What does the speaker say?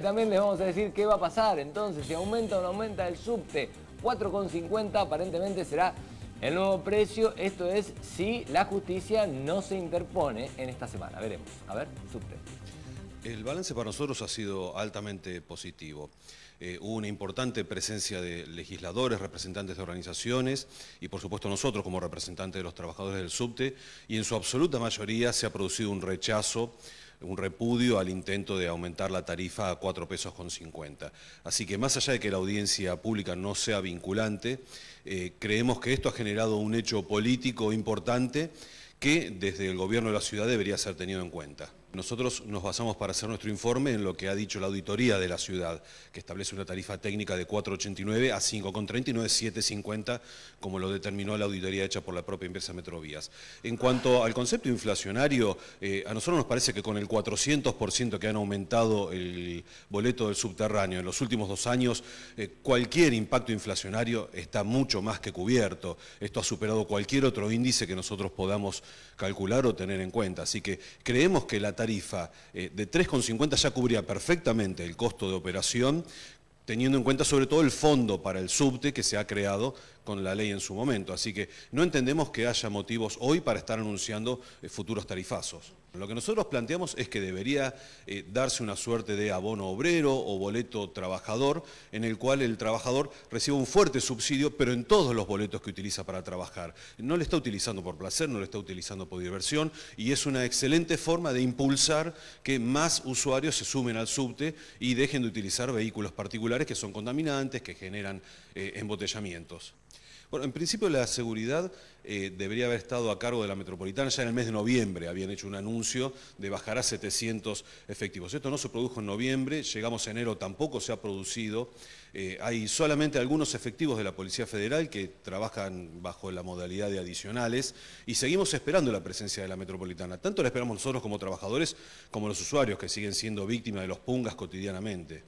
También les vamos a decir qué va a pasar entonces, si aumenta o no aumenta el subte. 4,50 aparentemente será el nuevo precio. Esto es si la justicia no se interpone en esta semana. Veremos. A ver, subte. El balance para nosotros ha sido altamente positivo. Eh, hubo una importante presencia de legisladores, representantes de organizaciones y por supuesto nosotros como representantes de los trabajadores del subte y en su absoluta mayoría se ha producido un rechazo un repudio al intento de aumentar la tarifa a 4 pesos con 50. Así que más allá de que la audiencia pública no sea vinculante, eh, creemos que esto ha generado un hecho político importante que desde el gobierno de la ciudad debería ser tenido en cuenta. Nosotros nos basamos para hacer nuestro informe en lo que ha dicho la auditoría de la ciudad, que establece una tarifa técnica de 4,89 a 5,39, 7,50, como lo determinó la auditoría hecha por la propia empresa Metrovías. En cuanto al concepto inflacionario, eh, a nosotros nos parece que con el 400% que han aumentado el boleto del subterráneo en los últimos dos años, eh, cualquier impacto inflacionario está mucho más que cubierto. Esto ha superado cualquier otro índice que nosotros podamos calcular o tener en cuenta. Así que creemos que la tarifa tarifa eh, de 3,50 ya cubría perfectamente el costo de operación, teniendo en cuenta sobre todo el fondo para el subte que se ha creado con la ley en su momento. Así que no entendemos que haya motivos hoy para estar anunciando eh, futuros tarifazos. Lo que nosotros planteamos es que debería eh, darse una suerte de abono obrero o boleto trabajador, en el cual el trabajador reciba un fuerte subsidio, pero en todos los boletos que utiliza para trabajar. No lo está utilizando por placer, no lo está utilizando por diversión, y es una excelente forma de impulsar que más usuarios se sumen al subte y dejen de utilizar vehículos particulares que son contaminantes, que generan eh, embotellamientos. Bueno, en principio la seguridad eh, debería haber estado a cargo de la Metropolitana. Ya en el mes de noviembre habían hecho un anuncio de bajar a 700 efectivos. Esto no se produjo en noviembre, llegamos a enero, tampoco se ha producido. Eh, hay solamente algunos efectivos de la Policía Federal que trabajan bajo la modalidad de adicionales y seguimos esperando la presencia de la Metropolitana. Tanto la esperamos nosotros como trabajadores como los usuarios que siguen siendo víctimas de los pungas cotidianamente.